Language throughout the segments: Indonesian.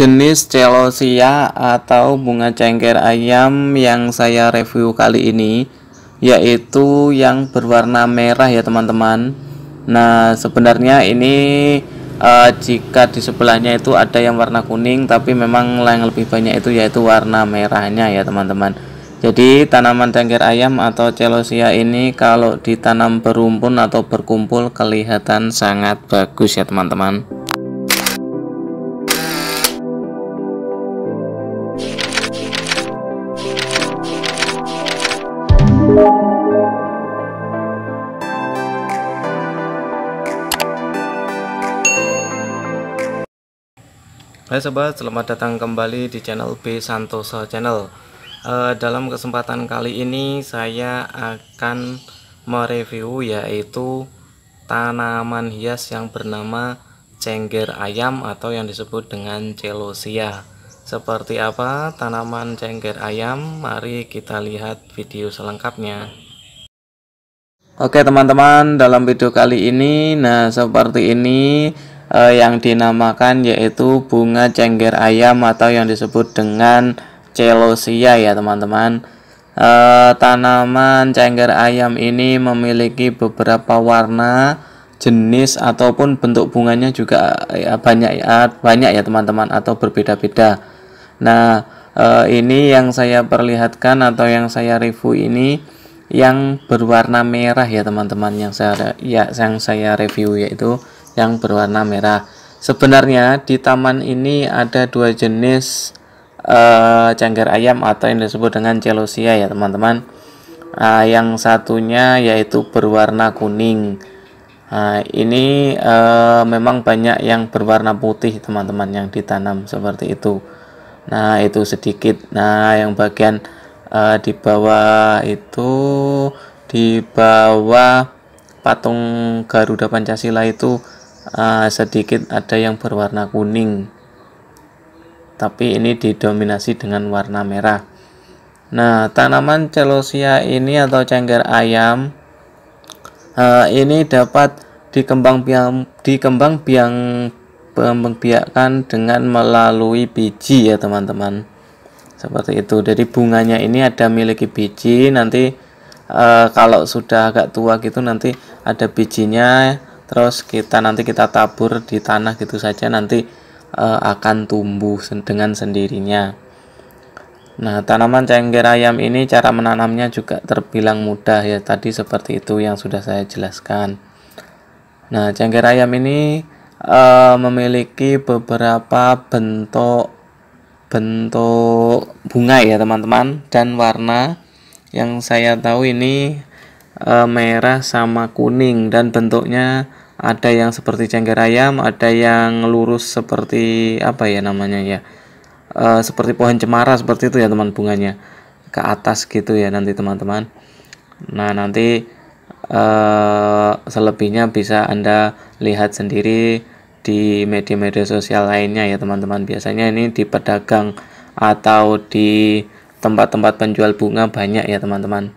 Jenis celosia atau bunga cengkir ayam yang saya review kali ini yaitu yang berwarna merah ya teman-teman. Nah, sebenarnya ini uh, jika di sebelahnya itu ada yang warna kuning tapi memang yang lebih banyak itu yaitu warna merahnya ya teman-teman. Jadi tanaman cengkir ayam atau celosia ini kalau ditanam berumpun atau berkumpul kelihatan sangat bagus ya teman-teman. Hai sobat, selamat datang kembali di channel B Santoso Channel. E, dalam kesempatan kali ini saya akan mereview yaitu tanaman hias yang bernama cengger ayam atau yang disebut dengan celosia. Seperti apa tanaman cengger ayam? Mari kita lihat video selengkapnya. Oke teman-teman, dalam video kali ini nah seperti ini eh, yang dinamakan yaitu bunga cengger ayam atau yang disebut dengan celosia ya teman-teman uh, tanaman cengger ayam ini memiliki beberapa warna jenis ataupun bentuk bunganya juga ya, banyak ya banyak ya teman-teman atau berbeda-beda nah uh, ini yang saya perlihatkan atau yang saya review ini yang berwarna merah ya teman-teman yang saya ya yang saya review yaitu yang berwarna merah. Sebenarnya di taman ini ada dua jenis uh, eh, canggar ayam atau yang disebut dengan celosia ya teman-teman. Uh, yang satunya yaitu berwarna kuning. Uh, ini uh, memang banyak yang berwarna putih teman-teman yang ditanam seperti itu. Nah itu sedikit. Nah yang bagian uh, di bawah itu di bawah patung Garuda Pancasila itu uh, sedikit ada yang berwarna kuning tapi ini didominasi dengan warna merah nah tanaman celosia ini atau cengger ayam uh, ini dapat dikembang biang dikembang biang pembiakan dengan melalui biji ya teman-teman seperti itu jadi bunganya ini ada miliki biji nanti e, kalau sudah agak tua gitu nanti ada bijinya terus kita nanti kita tabur di tanah gitu saja nanti e, akan tumbuh dengan sendirinya nah tanaman cengger ayam ini cara menanamnya juga terbilang mudah ya tadi seperti itu yang sudah saya jelaskan nah cengger ayam ini e, memiliki beberapa bentuk bentuk bunga ya teman-teman dan warna yang saya tahu ini e, merah sama kuning dan bentuknya ada yang seperti cengker ayam ada yang lurus seperti apa ya namanya ya e, seperti pohon cemara seperti itu ya teman bunganya ke atas gitu ya nanti teman-teman nah nanti e, selebihnya bisa anda lihat sendiri di media-media sosial lainnya ya teman-teman biasanya ini di pedagang atau di tempat-tempat penjual bunga banyak ya teman-teman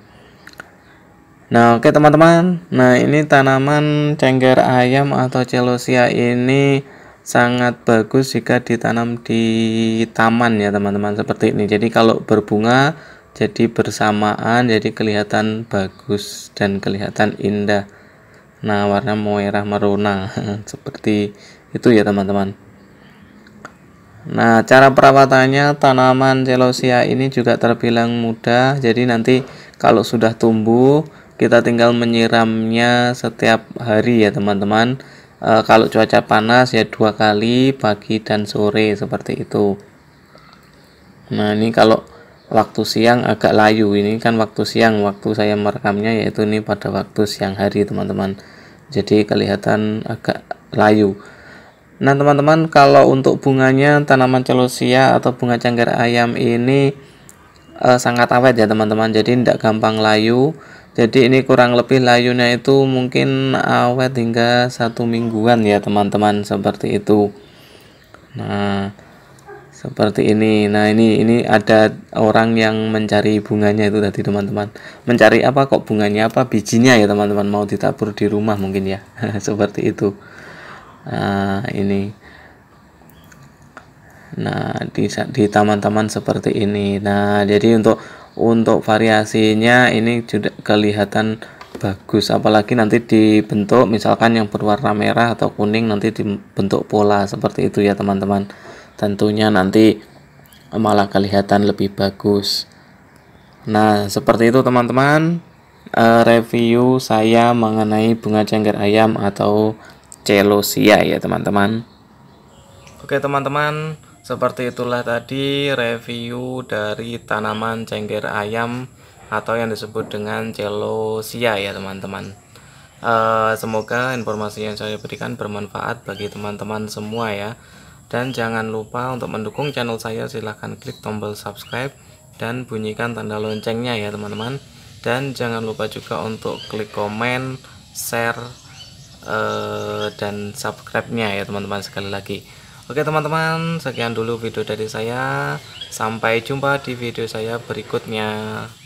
Nah, oke okay, teman-teman. Nah, ini tanaman cengger ayam atau celosia ini sangat bagus jika ditanam di taman ya, teman-teman, seperti ini. Jadi kalau berbunga jadi bersamaan, jadi kelihatan bagus dan kelihatan indah. Nah, warna merah merona seperti itu ya, teman-teman. Nah, cara perawatannya tanaman celosia ini juga terbilang mudah. Jadi nanti kalau sudah tumbuh kita tinggal menyiramnya setiap hari ya teman-teman e, kalau cuaca panas ya dua kali pagi dan sore seperti itu nah ini kalau waktu siang agak layu ini kan waktu siang waktu saya merekamnya yaitu ini pada waktu siang hari teman-teman jadi kelihatan agak layu nah teman-teman kalau untuk bunganya tanaman celosia atau bunga cangkir ayam ini eh, sangat awet ya teman-teman jadi tidak gampang layu jadi ini kurang lebih layunya itu mungkin eh, awet hingga satu mingguan ya teman-teman seperti itu nah seperti ini nah ini ini ada orang yang mencari bunganya itu tadi teman-teman mencari apa kok bunganya apa bijinya ya teman-teman mau ditabur di rumah mungkin ya seperti itu nah ini nah di di taman-taman seperti ini nah jadi untuk untuk variasinya ini juga kelihatan bagus apalagi nanti dibentuk misalkan yang berwarna merah atau kuning nanti dibentuk pola seperti itu ya teman-teman tentunya nanti malah kelihatan lebih bagus nah seperti itu teman-teman uh, review saya mengenai bunga cengger ayam atau celosia ya teman-teman oke teman-teman seperti itulah tadi review dari tanaman cengger ayam atau yang disebut dengan celosia ya teman-teman. Uh, semoga informasi yang saya berikan bermanfaat bagi teman-teman semua ya. Dan jangan lupa untuk mendukung channel saya silahkan klik tombol subscribe dan bunyikan tanda loncengnya ya teman-teman. Dan jangan lupa juga untuk klik komen, share, uh, dan subscribe-nya ya teman-teman sekali lagi. Oke teman-teman, sekian dulu video dari saya. Sampai jumpa di video saya berikutnya.